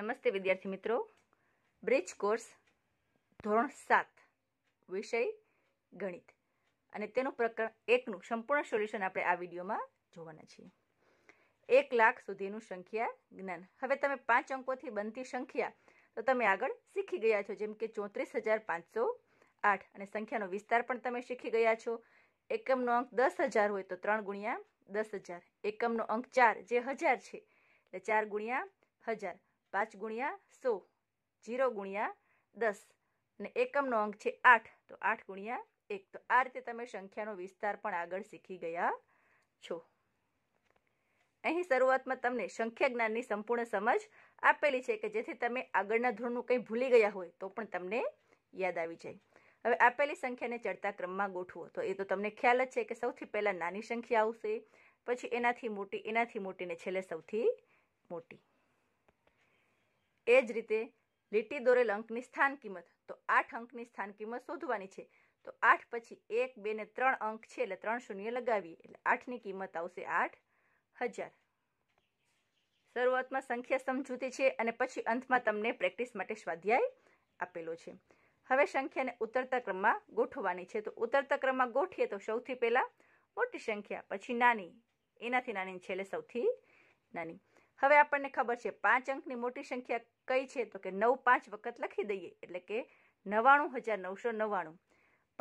નમસ્તે વિદ્યાર્થી મિત્રો બ્રિજ કોર્સ ધોરણ સાત વિષય ગણિત અને તેનું પ્રકરણ એકનું સંપૂર્ણ સોલ્યુશન આપણે આ વિડીયોમાં જોવાના છીએ એક લાખ સુધીનું સંખ્યા જ્ઞાન હવે તમે પાંચ અંકોથી બનતી સંખ્યા તો તમે આગળ શીખી ગયા છો જેમ કે ચોત્રીસ હજાર પાંચસો આઠ અને સંખ્યાનો વિસ્તાર પણ તમે શીખી ગયા છો એકમનો અંક દસ હજાર હોય તો ત્રણ ગુણ્યા દસ હજાર એકમનો અંક ચાર જે હજાર છે એટલે ચાર ગુણ્યા હજાર પાંચ ગુણ્યા સો જીરો ગુણ્યા દસ અને એકમનો અંક છે આઠ તો આઠ ગુણ્યા એક તો આ રીતે તમે સંખ્યાનો વિસ્તાર પણ આગળ શીખી ગયા છો અહીં શરૂઆતમાં તમને સંખ્યા જ્ઞાનની સંપૂર્ણ સમજ આપેલી છે કે જેથી તમે આગળના ધોરણનું કંઈ ભૂલી ગયા હોય તો પણ તમને યાદ આવી જાય હવે આપેલી સંખ્યાને ચડતા ક્રમમાં ગોઠવો તો એ તો તમને ખ્યાલ જ છે કે સૌથી પહેલાં નાની સંખ્યા આવશે પછી એનાથી મોટી એનાથી મોટી ને છેલ્લે સૌથી મોટી એ જ રીતે લીટી દોરેલ અંકની સ્થાન કિંમત તો આઠ અંકની સ્થાન કિંમત શોધવાની છે તો આઠ પછી એક બે ને ત્રણ અંક છે એટલે ત્રણ શૂન્ય લગાવીએ એટલે આઠની કિંમત આવશે આઠ હજાર શરૂઆતમાં સંખ્યા સમજૂતી છે અને પછી અંતમાં તમને પ્રેક્ટિસ માટે સ્વાધ્યાય આપેલો છે હવે સંખ્યાને ઉતરતા ક્રમમાં ગોઠવવાની છે તો ઉતરતા ક્રમમાં ગોઠીએ તો સૌથી પહેલાં મોટી સંખ્યા પછી નાની એનાથી નાની છેલ્લે સૌથી નાની હવે આપણને ખબર છે પાંચ અંકની મોટી સંખ્યા કઈ છે તો કે નવ પાંચ વખત લખી દઈએ એટલે કે નવાણું હજાર નવસો નવ્વાણું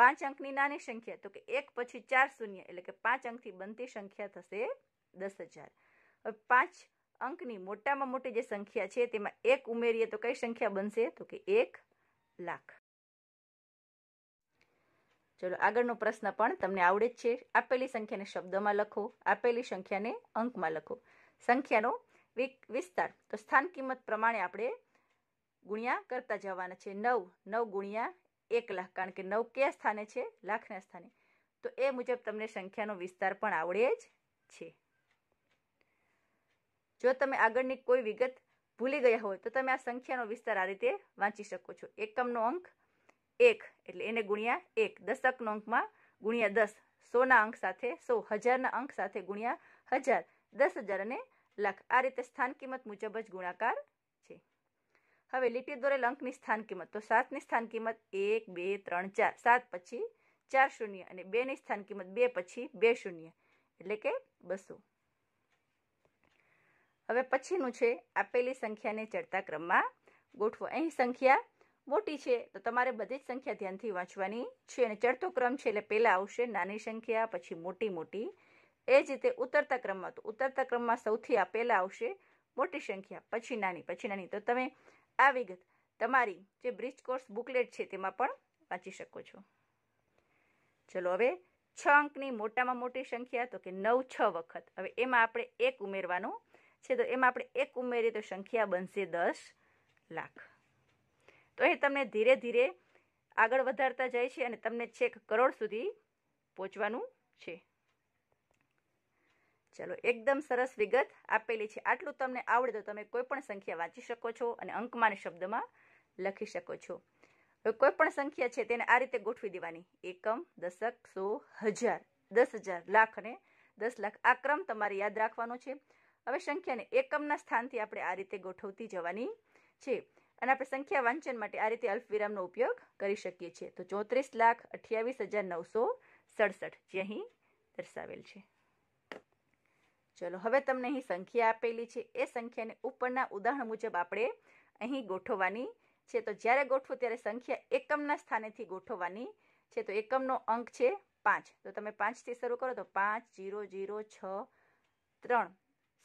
પાંચ અંકની નાની સંખ્યા તો કે એક પછી ચાર શૂન્ય એટલે કે પાંચ અંકથી બનતી સંખ્યા થશે દસ હજાર હવે પાંચ અંકની મોટામાં મોટી જે સંખ્યા છે તેમાં એક ઉમેરીએ તો કઈ સંખ્યા બનશે તો કે એક લાખ ચલો આગળનો પ્રશ્ન પણ તમને આવડે જ છે આપેલી સંખ્યાને શબ્દમાં લખો આપેલી સંખ્યાને અંકમાં લખો સંખ્યાનો વિસ્તાર તો સ્થાન કિંમત પ્રમાણે આપણે ગુણ્યા કરતા જવાના છે નવ નવ ગુણ્યા એક લાખ કારણ કે નવ કયા સ્થાને છે લાખના સ્થાને તો એ મુજબ તમને સંખ્યાનો વિસ્તાર પણ આવડે જ છે જો તમે આગળની કોઈ વિગત ભૂલી ગયા હોય તો તમે આ સંખ્યાનો વિસ્તાર આ રીતે વાંચી શકો છો એકમનો અંક એક એટલે એને ગુણ્યા એક દશકનો અંકમાં ગુણ્યા દસ સોના અંક સાથે સો હજારના અંક સાથે ગુણ્યા હજાર દસ હજાર અને લખ આ રીતે સ્થાન કિંમત મુજબ જ ગુણાકાર છે હવે લીટી દોરે લંકની સ્થાન કિંમત તો સાતની સ્થાન કિંમત એક બે ત્રણ ચાર સાત પછી ચાર શૂન્ય અને બેની સ્થાન કિંમત બે પછી બે શૂન્ય એટલે કે બસો હવે પછીનું છે આપેલી સંખ્યાને ચડતા ક્રમમાં ગોઠવો અહીં સંખ્યા મોટી છે તો તમારે બધી જ સંખ્યા ધ્યાનથી વાંચવાની છે અને ચડતો ક્રમ છે એટલે પહેલાં આવશે નાની સંખ્યા પછી મોટી મોટી એ જ રીતે ઉતરતા ક્રમમાં તો ઉતરતા ક્રમમાં સૌથી આ પહેલાં આવશે મોટી સંખ્યા પછી નાની પછી નાની તો તમે આ વિગત તમારી જે બ્રિજ કોર્સ બુકલેટ છે તેમાં પણ વાંચી શકો છો ચલો હવે છ અંકની મોટામાં મોટી સંખ્યા તો કે નવ છ વખત હવે એમાં આપણે એક ઉમેરવાનું છે તો એમાં આપણે એક ઉમેરીએ તો સંખ્યા બનશે દસ લાખ તો એ તમને ધીરે ધીરે આગળ વધારતા જાય છે અને તમને છેક કરોડ સુધી પહોંચવાનું છે ચલો એકદમ સરસ વિગત આપેલી છે આટલું તમને આવડે તો તમે કોઈ પણ સંખ્યા વાંચી શકો છો અને અંકમાન શબ્દમાં લખી શકો છો હવે કોઈ પણ સંખ્યા છે તેને આ રીતે ગોઠવી દેવાની એકમ દશક સો હજાર દસ હજાર લાખ અને દસ લાખ આ ક્રમ તમારે યાદ રાખવાનો છે હવે સંખ્યાને એકમના સ્થાનથી આપણે આ રીતે ગોઠવતી જવાની છે અને આપણે સંખ્યા વાંચન માટે આ રીતે અલ્પવિરામનો ઉપયોગ કરી શકીએ છીએ તો ચોત્રીસ લાખ અઠ્યાવીસ હજાર નવસો સડસઠ જે અહીં દર્શાવેલ છે ચલો હવે તમને અહીં સંખ્યા આપેલી છે એ સંખ્યાને ઉપરના ઉદાહરણ મુજબ આપણે અહીં ગોઠવવાની છે તો જ્યારે ગોઠવું ત્યારે સંખ્યા એકમના સ્થાનેથી ગોઠવવાની છે તો એકમનો અંક છે પાંચ તો તમે પાંચથી શરૂ કરો તો પાંચ જીરો જીરો છ ત્રણ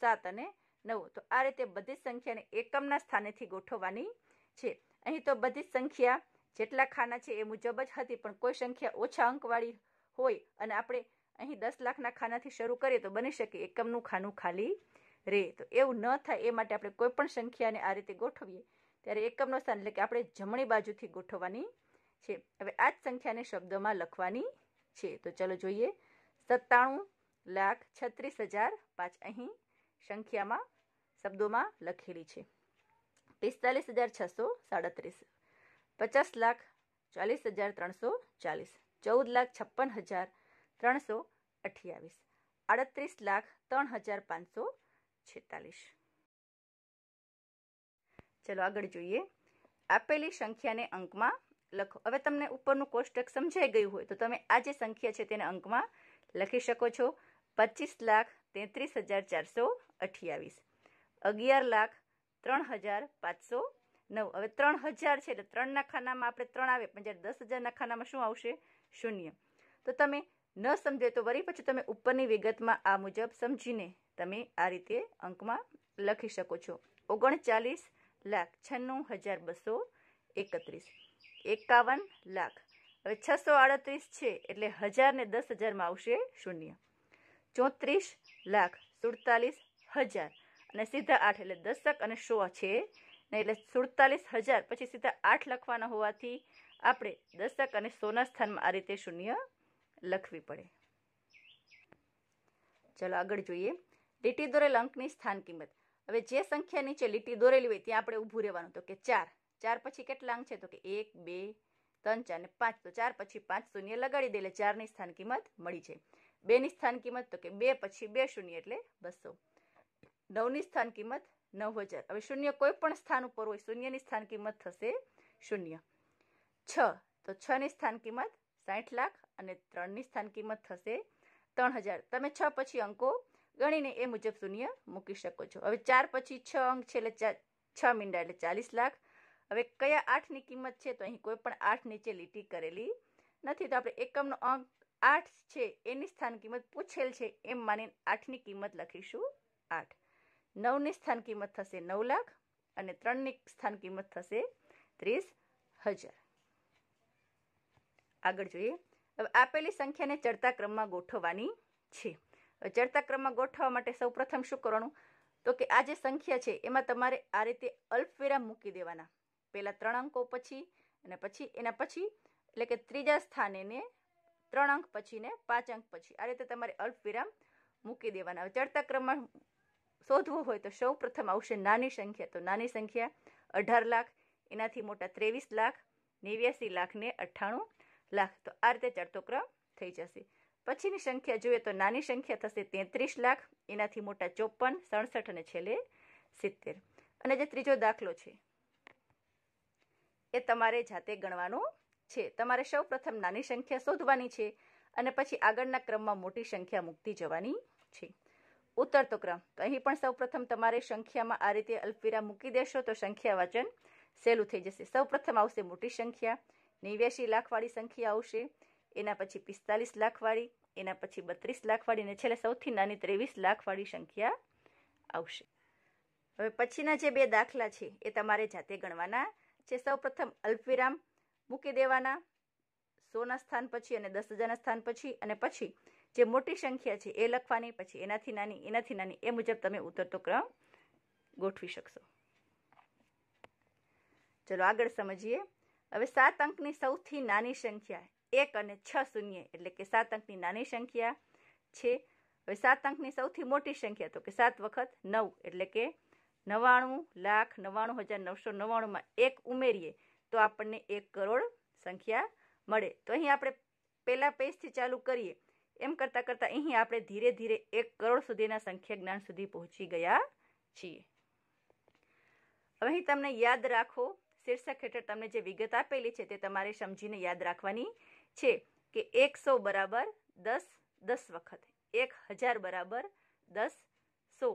સાત અને નવ તો આ રીતે બધી જ સંખ્યાને એકમના સ્થાનેથી ગોઠવવાની છે અહીં તો બધી જ સંખ્યા જેટલા ખાના છે એ મુજબ જ હતી પણ કોઈ સંખ્યા ઓછા અંકવાળી હોય અને આપણે અહીં દસ લાખના ખાનાથી શરૂ કરીએ તો બની શકે એકમનું ખાનું ખાલી રહે તો એવું ન થાય એ માટે આપણે કોઈ પણ સંખ્યાને આ રીતે ગોઠવીએ ત્યારે એકમનો સ્થાન એટલે કે આપણે જમણી બાજુથી ગોઠવવાની છે હવે આ જ સંખ્યાને શબ્દોમાં લખવાની છે તો ચલો જોઈએ સત્તાણું લાખ છત્રીસ હજાર પાંચ અહીં સંખ્યામાં શબ્દોમાં લખેલી છે પિસ્તાલીસ હજાર છસો સાડત્રીસ પચાસ લાખ ચાલીસ હજાર ત્રણસો ચાલીસ ચૌદ લાખ છપ્પન હજાર ત્રણસો અઠ્યાવીસ આડત્રીસ લાખ ત્રણ હજાર પાંચસો છેતાલીસ ચલો આગળ જોઈએ આપેલી સંખ્યાને અંકમાં લખો હવે તમને ઉપરનું કોષ્ટક સમજાઈ ગયું હોય તો તમે આ જે સંખ્યા છે તેને અંકમાં લખી શકો છો પચીસ લાખ તેત્રીસ હજાર ચારસો અઠ્યાવીસ અગિયાર લાખ ત્રણ હજાર પાંચસો નવ હવે ત્રણ હજાર છે એટલે ત્રણના ખાનામાં આપણે ત્રણ આવે પણ જ્યારે દસ હજારના ખાનામાં શું આવશે શૂન્ય તો તમે ન સમજે તો વળી પછી તમે ઉપરની વિગતમાં આ મુજબ સમજીને તમે આ રીતે અંકમાં લખી શકો છો ઓગણચાલીસ લાખ છન્નું હજાર બસો એકત્રીસ એકાવન લાખ હવે છસો આડત્રીસ છે એટલે હજારને દસ હજારમાં આવશે શૂન્ય ચોત્રીસ લાખ સુડતાલીસ હજાર અને સીધા આઠ એટલે દશક અને સો છે ને એટલે સુડતાલીસ હજાર પછી સીધા આઠ લખવાના હોવાથી આપણે દશક અને સોના સ્થાનમાં આ રીતે શૂન્ય લખવી પડે ચલો આગળ જોઈએ લીટી દોરેલ અંકની સ્થાન કિંમત હવે જે સંખ્યા નીચે લીટી દોરેલી હોય ત્યાં આપણે ઊભું રહેવાનું તો કે ચાર ચાર પછી કેટલા અંક છે તો કે એક બે ત્રણ ચાર ને પાંચ તો ચાર પછી પાંચ શૂન્ય લગાડી દે એટલે ચારની સ્થાન કિંમત મળી જાય બેની સ્થાન કિંમત તો કે બે પછી બે શૂન્ય એટલે બસો નવની સ્થાન કિંમત નવ હજાર હવે શૂન્ય કોઈ પણ સ્થાન ઉપર હોય શૂન્યની સ્થાન કિંમત થશે શૂન્ય છ તો છની સ્થાન કિંમત સાઠ લાખ અને ત્રણની સ્થાન કિંમત થશે ત્રણ હજાર તમે છ પછી અંકો ગણીને એ મુજબ શૂન્ય મૂકી શકો છો હવે ચાર પછી છ અંક છે એટલે છ મીંડા એટલે ચાલીસ લાખ હવે કયા આઠની કિંમત છે તો અહીં કોઈ પણ આઠ નીચે લીટી કરેલી નથી તો આપણે એકમનો અંક આઠ છે એની સ્થાન કિંમત પૂછેલ છે એમ માનીને આઠની કિંમત લખીશું આઠ નવની સ્થાન કિંમત થશે નવ લાખ અને ત્રણની સ્થાન કિંમત થશે ત્રીસ હજાર આગળ જોઈએ હવે આપેલી સંખ્યાને ચડતા ક્રમમાં ગોઠવવાની છે ચડતા ક્રમમાં ગોઠવવા માટે સૌપ્રથમ શું કરવાનું તો કે આ જે સંખ્યા છે એમાં તમારે આ રીતે અલ્પવિરામ મૂકી દેવાના પહેલાં ત્રણ અંકો પછી અને પછી એના પછી એટલે કે ત્રીજા સ્થાનેને ત્રણ અંક પછી ને પાંચ અંક પછી આ રીતે તમારે અલ્પવિરામ મૂકી દેવાના ચડતા ક્રમમાં શોધવું હોય તો સૌ પ્રથમ આવશે નાની સંખ્યા તો નાની સંખ્યા અઢાર લાખ એનાથી મોટા ત્રેવીસ લાખ નેવ્યાસી લાખ ને અઠ્ઠાણું લાખ તો આ રીતે ચડતો ક્રમ થઈ જશે પછીની સંખ્યા જોઈએ તો નાની સંખ્યા થશે તેત્રીસ લાખ એનાથી મોટા ચોપન સડસઠ અને છેલ્લે સિત્તેર અને જે ત્રીજો દાખલો છે એ તમારે જાતે ગણવાનો છે તમારે સૌ પ્રથમ નાની સંખ્યા શોધવાની છે અને પછી આગળના ક્રમમાં મોટી સંખ્યા મૂકતી જવાની છે ઉતરતો ક્રમ તો અહીં પણ સૌપ્રથમ તમારે સંખ્યામાં આ રીતે અલ્પવિરામ મૂકી દેશો તો સંખ્યા વાંચન સહેલું થઈ જશે સૌપ્રથમ આવશે મોટી સંખ્યા નેવ્યાસી લાખવાળી સંખ્યા આવશે એના પછી પિસ્તાલીસ લાખવાળી એના પછી બત્રીસ લાખવાળી અને છેલ્લે સૌથી નાની ત્રેવીસ લાખવાળી સંખ્યા આવશે હવે પછીના જે બે દાખલા છે એ તમારે જાતે ગણવાના છે સૌ પ્રથમ અલ્પવિરામ મૂકી દેવાના સોના સ્થાન પછી અને દસ હજારના સ્થાન પછી અને પછી જે મોટી સંખ્યા છે એ લખવાની પછી એનાથી નાની એનાથી નાની એ મુજબ તમે ઉતરતો ક્રમ ગોઠવી શકશો ચલો આગળ સમજીએ હવે સાત અંકની સૌથી નાની સંખ્યા એક અને છ શૂન્ય એટલે કે સાત અંકની નાની સંખ્યા છે હવે સાત અંકની સૌથી મોટી સંખ્યા તો કે સાત વખત નવ એટલે કે નવ્વાણું લાખ નવ્વાણું હજાર નવસો નવ્વાણુંમાં એક ઉમેરીએ તો આપણને એક કરોડ સંખ્યા મળે તો અહીં આપણે પહેલાં પેજથી ચાલુ કરીએ એમ કરતાં કરતાં અહીં આપણે ધીરે ધીરે એક કરોડ સુધીના સંખ્યા જ્ઞાન સુધી પહોંચી ગયા છીએ હવે અહીં તમને યાદ રાખો શીર્ષક હેઠળ તમને જે વિગત આપેલી છે તે તમારે સમજીને યાદ રાખવાની છે કે એકસો બરાબર દસ દસ વખત એક હજાર બરાબર દસ સો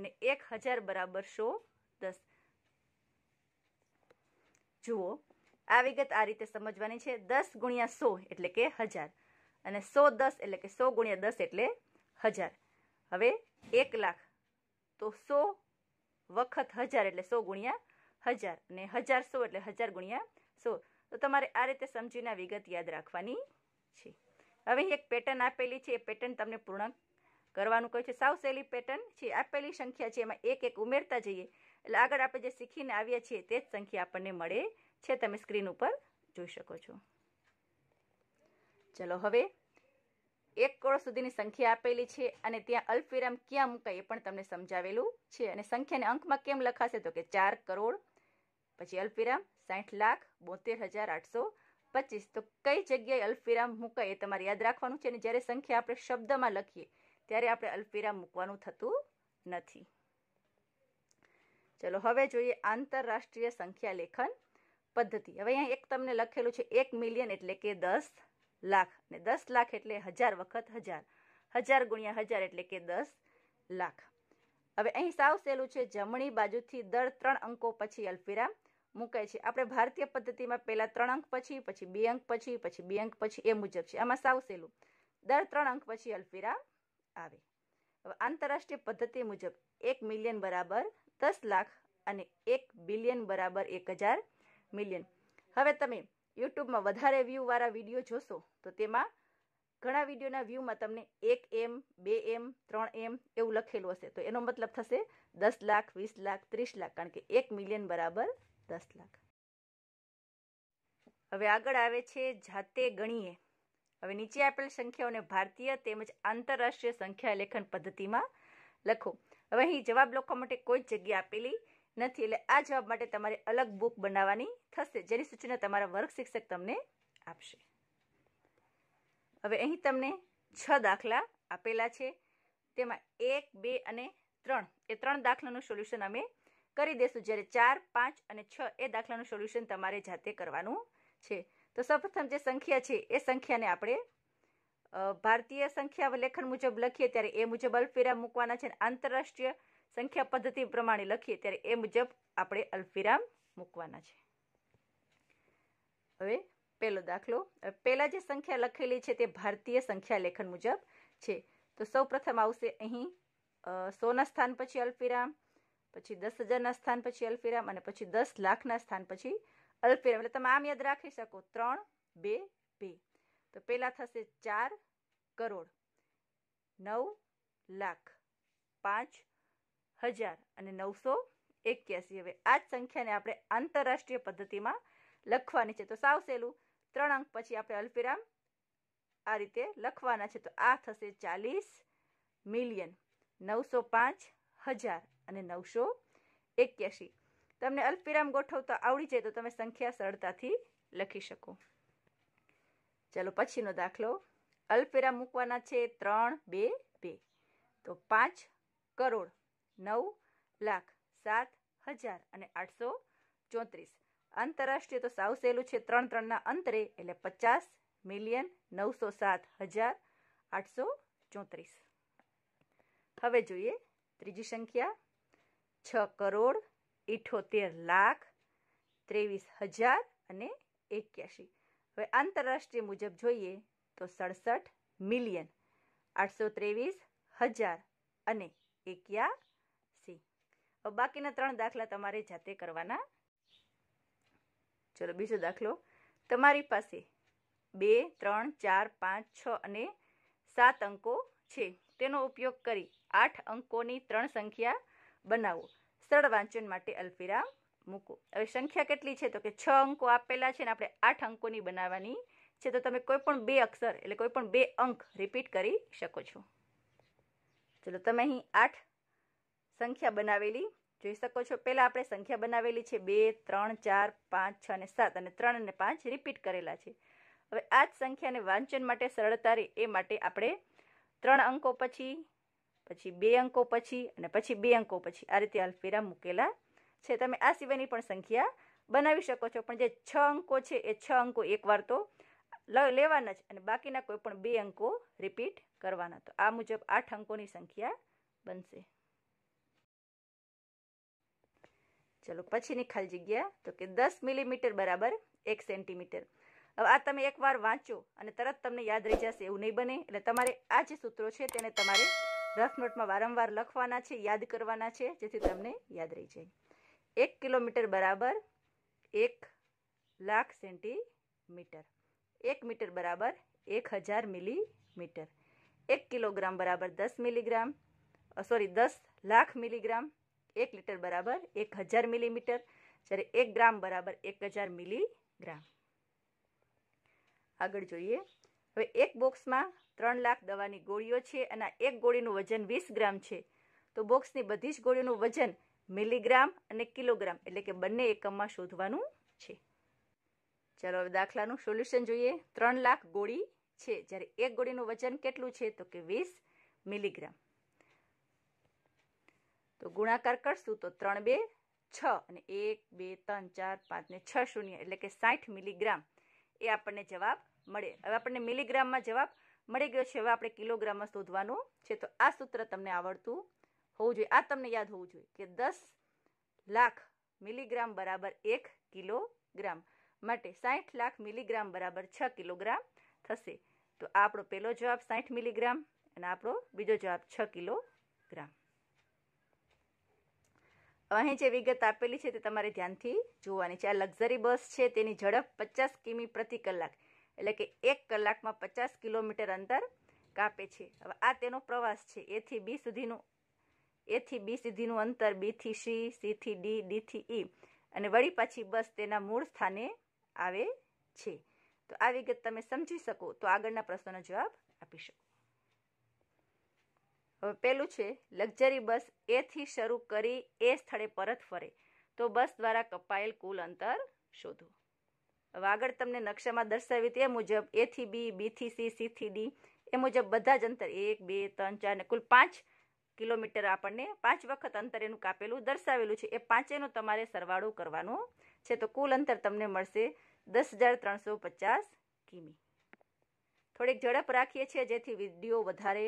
અને એક હજાર બરાબર સો દસ જુઓ આ વિગત આ રીતે સમજવાની છે દસ ગુણ્યા સો એટલે કે હજાર અને સો દસ એટલે કે સો ગુણ્યા દસ એટલે હજાર હવે એક લાખ તો સો વખત હજાર એટલે સો ગુણ્યા હજાર અને હજાર સો એટલે હજાર ગુણ્યા સો તો તમારે આ રીતે સમજીને વિગત યાદ રાખવાની છે હવે એક પેટર્ન આપેલી છે એ પેટર્ન તમને પૂર્ણ કરવાનું કહ્યું છે સાવ સહેલી પેટર્ન છે આપેલી સંખ્યા છે એમાં એક એક ઉમેરતા જઈએ એટલે આગળ આપણે જે શીખીને આવ્યા છીએ તે જ સંખ્યા આપણને મળે છે તમે સ્ક્રીન ઉપર જોઈ શકો છો ચલો હવે એક કરોડ સુધીની સંખ્યા આપેલી છે અને ત્યાં અલ્પવિરામ ક્યાં મૂકાય એ પણ તમને સમજાવેલું છે અને સંખ્યાને અંકમાં કેમ લખાશે તો કે ચાર કરોડ પછી અલ્પવિરામ સાઠ લાખ બોતેર હજાર આઠસો પચીસ તો કઈ જગ્યાએ અલ્પવિરામ મૂકાય એ તમારે યાદ રાખવાનું છે અને જ્યારે સંખ્યા આપણે શબ્દમાં લખીએ ત્યારે આપણે અલ્પવિરામ મૂકવાનું થતું નથી ચલો હવે જોઈએ આંતરરાષ્ટ્રીય સંખ્યા લેખન પદ્ધતિ હવે અહીંયા એક તમને લખેલું છે એક મિલિયન એટલે કે દસ લાખ ને દસ લાખ એટલે હજાર વખત હજાર હજાર ગુણ્યા હજાર એટલે કે દસ લાખ હવે અહીં સાવ સહેલું છે જમણી બાજુથી દર ત્રણ અંકો પછી અલ્પવિરામ મૂકાય છે આપણે ભારતીય પદ્ધતિમાં પહેલા ત્રણ અંક પછી પછી બે અંક પછી પછી બે અંક પછી એ મુજબ છે આમાં સાવ સહેલું દર ત્રણ અંક પછી અલ્પવિરામ આવે હવે આંતરરાષ્ટ્રીય પદ્ધતિ મુજબ એક મિલિયન બરાબર દસ લાખ અને એક બિલિયન બરાબર એક હજાર મિલિયન હવે તમે યુટ્યુબમાં વધારે વ્યૂવાળા વિડીયો જોશો તો તેમાં ઘણા વિડીયોના વ્યૂમાં તમને એક એમ બે એમ ત્રણ એમ એવું લખેલું હશે તો એનો મતલબ થશે દસ લાખ વીસ લાખ ત્રીસ લાખ કારણ કે એક મિલિયન બરાબર દસ લાખ હવે આગળ આવે છે જાતે ગણીએ હવે નીચે આપેલ સંખ્યાઓને ભારતીય તેમજ આંતરરાષ્ટ્રીય સંખ્યા લેખન પદ્ધતિમાં લખો હવે અહીં જવાબ લખવા માટે કોઈ જ જગ્યા આપેલી નથી એટલે આ જવાબ માટે તમારે અલગ બુક બનાવવાની થશે જેની સૂચના તમારા વર્ગ શિક્ષક તમને આપશે હવે અહીં તમને છ દાખલા આપેલા છે તેમાં એક બે અને ત્રણ એ ત્રણ દાખલાનું સોલ્યુશન અમે કરી દેશું જ્યારે ચાર પાંચ અને છ એ દાખલાનું સોલ્યુશન તમારે જાતે કરવાનું છે તો સૌપ્રથમ જે સંખ્યા છે એ સંખ્યાને આપણે ભારતીય સંખ્યા લેખન મુજબ લખીએ ત્યારે એ મુજબ અલ્ફેરા મૂકવાના છે આંતરરાષ્ટ્રીય સંખ્યા પદ્ધતિ પ્રમાણે લખીએ ત્યારે એ મુજબ આપણે અલ્પવિરામ મૂકવાના છે હવે પહેલો દાખલો પહેલાં જે સંખ્યા લખેલી છે તે ભારતીય સંખ્યા લેખન મુજબ છે તો સૌ પ્રથમ આવશે અહીં સોના સ્થાન પછી અલ્પવિરામ પછી દસ હજારના સ્થાન પછી અલ્પવિરામ અને પછી દસ લાખના સ્થાન પછી અલ્પવિરામ એટલે તમે આમ યાદ રાખી શકો ત્રણ બે બે તો પહેલાં થશે ચાર કરોડ નવ લાખ પાંચ હજાર અને નવસો એક્યાસી હવે આ જ સંખ્યાને આપણે આંતરરાષ્ટ્રીય પદ્ધતિમાં લખવાની છે તો સાવ સહેલું ત્રણ અંક પછી આપણે અલ્પિરામ આ રીતે લખવાના છે તો આ થશે ચાલીસ મિલિયન નવસો પાંચ હજાર અને નવસો એક્યાસી તમને અલ્પિરામ ગોઠવતા આવડી જાય તો તમે સંખ્યા સરળતાથી લખી શકો ચાલો પછીનો દાખલો અલ્પિરામ મૂકવાના છે ત્રણ બે બે તો પાંચ કરોડ નવ લાખ સાત હજાર અને આઠસો ચોત્રીસ આંતરરાષ્ટ્રીય તો સાવ સહેલું છે ત્રણ ત્રણના અંતરે એટલે પચાસ મિલિયન નવસો સાત હજાર આઠસો ચોત્રીસ હવે જોઈએ ત્રીજી સંખ્યા છ કરોડ ઇઠોતેર લાખ ત્રેવીસ હજાર અને એક્યાસી હવે આંતરરાષ્ટ્રીય મુજબ જોઈએ તો સડસઠ મિલિયન આઠસો ત્રેવીસ હજાર અને એક્યા બાકીના ત્રણ દાખલા તમારે જાતે કરવાના ચલો બીજો દાખલો તમારી પાસે બે ત્રણ ચાર પાંચ છ અને સાત અંકો છે તેનો ઉપયોગ કરી આઠ અંકોની ત્રણ સંખ્યા બનાવો સરળ વાંચન માટે અલ્પવિરામ મૂકો હવે સંખ્યા કેટલી છે તો કે છ અંકો આપેલા છે ને આપણે આઠ અંકોની બનાવવાની છે તો તમે કોઈ પણ બે અક્ષર એટલે કોઈ પણ બે અંક રિપીટ કરી શકો છો ચલો તમે અહીં આઠ સંખ્યા બનાવેલી જોઈ શકો છો પહેલાં આપણે સંખ્યા બનાવેલી છે બે ત્રણ ચાર પાંચ છ અને સાત અને ત્રણ અને પાંચ રિપીટ કરેલા છે હવે આ જ સંખ્યાને વાંચન માટે સરળતા રહે એ માટે આપણે ત્રણ અંકો પછી પછી બે અંકો પછી અને પછી બે અંકો પછી આ રીતે અલ્ફેરા મૂકેલા છે તમે આ સિવાયની પણ સંખ્યા બનાવી શકો છો પણ જે છ અંકો છે એ છ અંકો એકવાર તો લેવાના જ અને બાકીના કોઈ પણ બે અંકો રિપીટ કરવાના તો આ મુજબ આઠ અંકોની સંખ્યા બનશે ચલો પછીની ખાલી જગ્યા તો કે દસ મિલીમીટર બરાબર એક સેન્ટીમીટર હવે આ તમે એકવાર વાંચો અને તરત તમને યાદ રહી જશે એવું નહીં બને એટલે તમારે આ જે સૂત્રો છે તેને તમારે રફ નોટમાં વારંવાર લખવાના છે યાદ કરવાના છે જેથી તમને યાદ રહી જાય એક કિલોમીટર બરાબર એક લાખ સેન્ટીમીટર એક મીટર બરાબર એક હજાર મિલીમીટર એક કિલોગ્રામ બરાબર દસ મિલીગ્રામ સોરી દસ લાખ મિલીગ્રામ એક લીટર બરાબર એક હજાર મિલીમીટર જ્યારે એક ગ્રામ બરાબર એક હજાર મિલીગ્રામ આગળ જોઈએ હવે એક બોક્સમાં ત્રણ લાખ દવાની ગોળીઓ છે અને એક ગોળીનું વજન વીસ ગ્રામ છે તો બોક્સની બધી જ ગોળીઓનું વજન મિલીગ્રામ અને કિલોગ્રામ એટલે કે બંને એકમમાં શોધવાનું છે ચાલો હવે દાખલાનું સોલ્યુશન જોઈએ ત્રણ લાખ ગોળી છે જ્યારે એક ગોળીનું વજન કેટલું છે તો કે વીસ મિલીગ્રામ તો ગુણાકાર કરશું તો ત્રણ બે છ અને એક બે ત્રણ ચાર પાંચ ને છ શૂન્ય એટલે કે સાઠ મિલીગ્રામ એ આપણને જવાબ મળે હવે આપણને મિલીગ્રામમાં જવાબ મળી ગયો છે હવે આપણે કિલોગ્રામમાં શોધવાનું છે તો આ સૂત્ર તમને આવડતું હોવું જોઈએ આ તમને યાદ હોવું જોઈએ કે દસ લાખ મિલીગ્રામ બરાબર એક કિલોગ્રામ માટે સાઠ લાખ મિલીગ્રામ બરાબર છ કિલોગ્રામ થશે તો આ આપણો પહેલો જવાબ સાઠ મિલીગ્રામ અને આપણો બીજો જવાબ છ કિલોગ્રામ અહીં જે વિગત આપેલી છે તે તમારે ધ્યાનથી જોવાની છે આ લક્ઝરી બસ છે તેની ઝડપ પચાસ કિમી પ્રતિ કલાક એટલે કે એક કલાકમાં પચાસ કિલોમીટર અંતર કાપે છે હવે આ તેનો પ્રવાસ છે એથી બી સુધીનું એથી બી સુધીનું અંતર બીથી સી સીથી ડી ડીથી ઈ અને વળી પાછી બસ તેના મૂળ સ્થાને આવે છે તો આ વિગત તમે સમજી શકો તો આગળના પ્રશ્નોનો જવાબ આપી શકો હવે પહેલું છે લક્ઝરી બસ એથી શરૂ કરી એ સ્થળે પરત ફરે તો બસ દ્વારા કપાયેલ કુલ અંતર શોધો હવે આગળ તમને નકશામાં દર્શાવી તે મુજબ એથી બી બીથી સી સીથી ડી એ મુજબ બધા જ અંતર એક બે ત્રણ ચાર ને કુલ પાંચ કિલોમીટર આપણને પાંચ વખત અંતર એનું કાપેલું દર્શાવેલું છે એ પાંચેનું તમારે સરવાળો કરવાનો છે તો કુલ અંતર તમને મળશે દસ હજાર ત્રણસો પચાસ કિમી થોડીક ઝડપ રાખીએ છીએ જેથી વિડીયો વધારે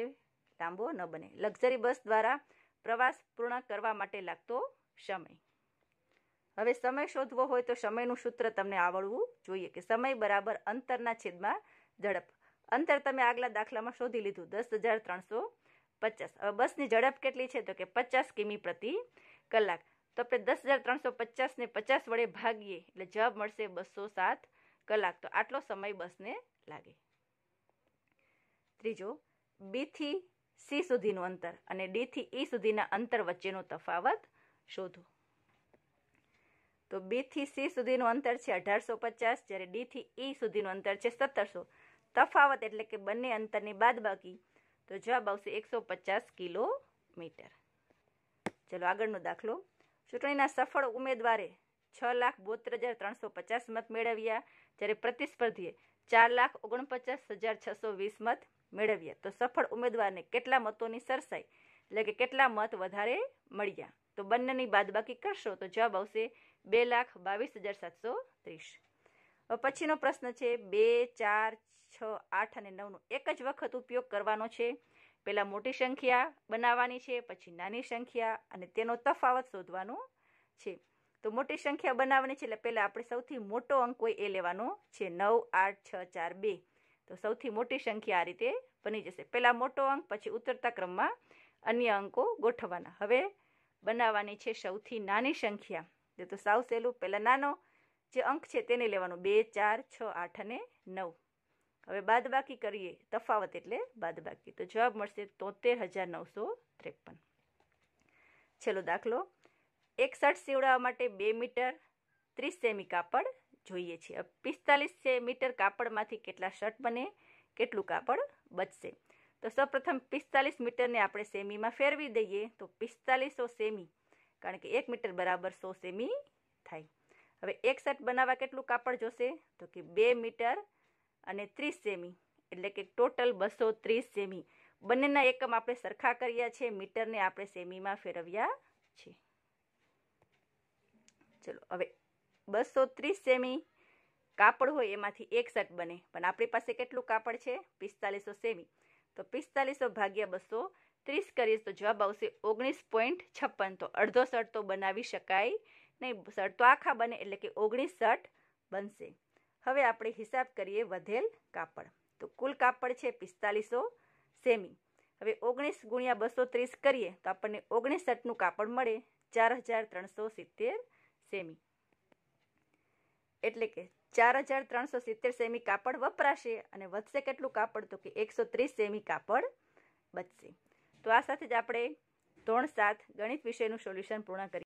તાંબો ન બને લક્ઝરી બસ દ્વારા પ્રવાસ પૂર્ણ કરવા માટે લાગતો સમય હવે સમય શોધવો હોય તો સમયનું સૂત્ર તમને આવડવું જોઈએ કે સમય બરાબર અંતરના છેદમાં ઝડપ અંતર તમે આગલા દાખલામાં શોધી લીધું દસ હજાર ત્રણસો પચાસ હવે બસની ઝડપ કેટલી છે તો કે પચાસ કિમી પ્રતિ કલાક તો આપણે દસ હજાર ત્રણસો પચાસને પચાસ વડે ભાગીએ એટલે જવાબ મળશે બસો સાત કલાક તો આટલો સમય બસને લાગે ત્રીજો બીથી સી સુધીનું અંતર અને ડીથી ઈ સુધીના અંતર વચ્ચેનો તફાવત શોધો તો બીથી સી સુધીનું અંતર છે અઢારસો પચાસ જ્યારે ડીથી ઈ સુધીનું અંતર છે સત્તરસો તફાવત એટલે કે બંને અંતરની બાદબાકી તો જવાબ આવશે એકસો પચાસ કિલોમીટર ચલો આગળનો દાખલો ચૂંટણીના સફળ ઉમેદવારે છ લાખ બોતેર હજાર ત્રણસો પચાસ મત મેળવ્યા જ્યારે પ્રતિસ્પર્ધીએ ચાર લાખ ઓગણપચાસ હજાર છસો વીસ મત મેળવ્યા તો સફળ ઉમેદવારને કેટલા મતોની સરસાઈ એટલે કે કેટલા મત વધારે મળ્યા તો બંનેની બાદબાકી કરશો તો જવાબ આવશે બે લાખ બાવીસ હજાર સાતસો ત્રીસ પછીનો પ્રશ્ન છે બે ચાર છ આઠ અને નવનો એક જ વખત ઉપયોગ કરવાનો છે પહેલાં મોટી સંખ્યા બનાવવાની છે પછી નાની સંખ્યા અને તેનો તફાવત શોધવાનો છે તો મોટી સંખ્યા બનાવવાની છે એટલે પહેલાં આપણે સૌથી મોટો અંક હોય એ લેવાનો છે નવ આઠ છ ચાર બે તો સૌથી મોટી સંખ્યા આ રીતે બની જશે પહેલાં મોટો અંક પછી ઉતરતા ક્રમમાં અન્ય અંકો ગોઠવવાના હવે બનાવવાની છે સૌથી નાની સંખ્યા જે તો સાવ સહેલું પહેલાં નાનો જે અંક છે તેને લેવાનો બે ચાર છ આઠ અને નવ હવે બાદબાકી કરીએ તફાવત એટલે બાદબાકી તો જવાબ મળશે તોતેર હજાર નવસો ત્રેપન છેલ્લો દાખલો એકસઠ સીવડાવવા માટે બે મીટર ત્રીસ સેમી કાપડ જોઈએ છીએ પિસ્તાલીસ મીટર કાપડમાંથી કેટલા શર્ટ બને કેટલું કાપડ બચશે તો સૌપ્રથમ પિસ્તાલીસ મીટરને આપણે સેમીમાં ફેરવી દઈએ તો પિસ્તાલીસો સેમી કારણ કે એક મીટર બરાબર સો સેમી થાય હવે એક શર્ટ બનાવવા કેટલું કાપડ જોશે તો કે બે મીટર અને ત્રીસ સેમી એટલે કે ટોટલ બસો ત્રીસ સેમી બંનેના એકમ આપણે સરખા કર્યા છે મીટરને આપણે સેમીમાં ફેરવ્યા છે ચલો હવે બસો ત્રીસ સેમી કાપડ હોય એમાંથી એક શર્ટ બને પણ આપણી પાસે કેટલું કાપડ છે પિસ્તાલીસો સેમી તો પિસ્તાલીસો ભાગ્યા બસો ત્રીસ કરીએ તો જવાબ આવશે ઓગણીસ પોઈન્ટ છપ્પન તો અડધો શર્ટ તો બનાવી શકાય નહીં શર્ટ તો આખા બને એટલે કે ઓગણીસ શર્ટ બનશે હવે આપણે હિસાબ કરીએ વધેલ કાપડ તો કુલ કાપડ છે પિસ્તાલીસો સેમી હવે ઓગણીસ ગુણ્યા બસો ત્રીસ કરીએ તો આપણને ઓગણીસ શર્ટનું કાપડ મળે ચાર હજાર ત્રણસો સિત્તેર સેમી એટલે કે ચાર હજાર ત્રણસો સિત્તેર સેમી કાપડ વપરાશે અને વધશે કેટલું કાપડ તો કે એકસો ત્રીસ સેમી કાપડ બચશે તો આ સાથે જ આપણે ધોરણ સાત ગણિત વિષયનું સોલ્યુશન પૂર્ણ કરીએ